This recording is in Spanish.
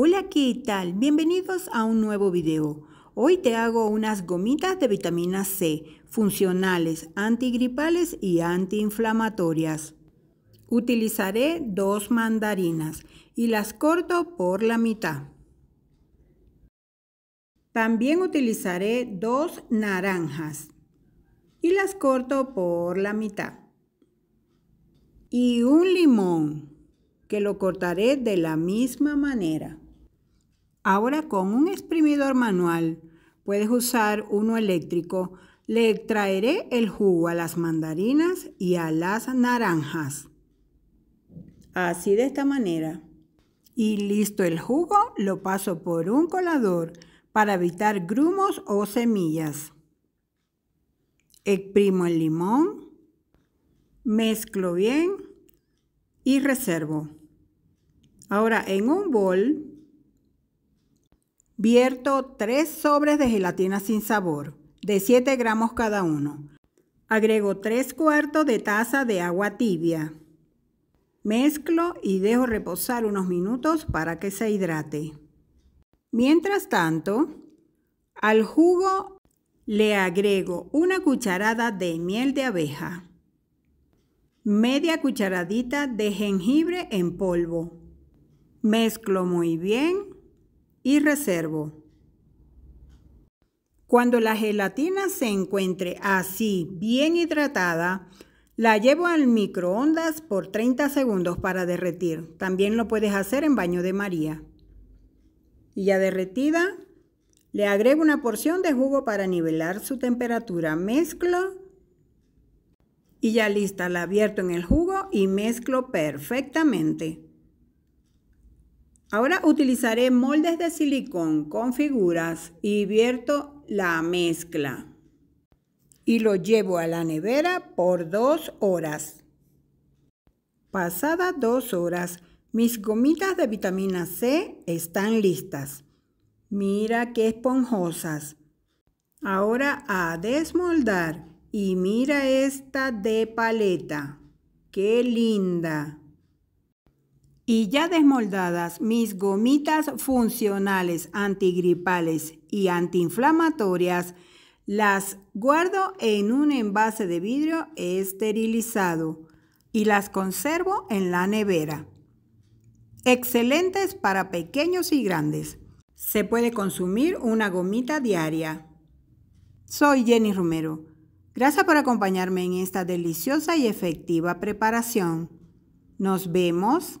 Hola, ¿qué tal? Bienvenidos a un nuevo video. Hoy te hago unas gomitas de vitamina C, funcionales, antigripales y antiinflamatorias. Utilizaré dos mandarinas y las corto por la mitad. También utilizaré dos naranjas y las corto por la mitad. Y un limón que lo cortaré de la misma manera. Ahora con un exprimidor manual, puedes usar uno eléctrico, le extraeré el jugo a las mandarinas y a las naranjas. Así de esta manera. Y listo el jugo, lo paso por un colador para evitar grumos o semillas. Exprimo el limón, mezclo bien y reservo. Ahora en un bol Vierto tres sobres de gelatina sin sabor, de 7 gramos cada uno. Agrego 3 cuartos de taza de agua tibia. Mezclo y dejo reposar unos minutos para que se hidrate. Mientras tanto, al jugo le agrego una cucharada de miel de abeja, media cucharadita de jengibre en polvo. Mezclo muy bien y reservo. Cuando la gelatina se encuentre así bien hidratada, la llevo al microondas por 30 segundos para derretir. También lo puedes hacer en baño de María. Y ya derretida, le agrego una porción de jugo para nivelar su temperatura. Mezclo y ya lista, la abierto en el jugo y mezclo perfectamente. Ahora utilizaré moldes de silicón con figuras y vierto la mezcla. Y lo llevo a la nevera por dos horas. Pasadas dos horas, mis gomitas de vitamina C están listas. Mira qué esponjosas. Ahora a desmoldar y mira esta de paleta. ¡Qué linda! y ya desmoldadas mis gomitas funcionales antigripales y antiinflamatorias, las guardo en un envase de vidrio esterilizado y las conservo en la nevera. Excelentes para pequeños y grandes. Se puede consumir una gomita diaria. Soy Jenny Romero. Gracias por acompañarme en esta deliciosa y efectiva preparación. Nos vemos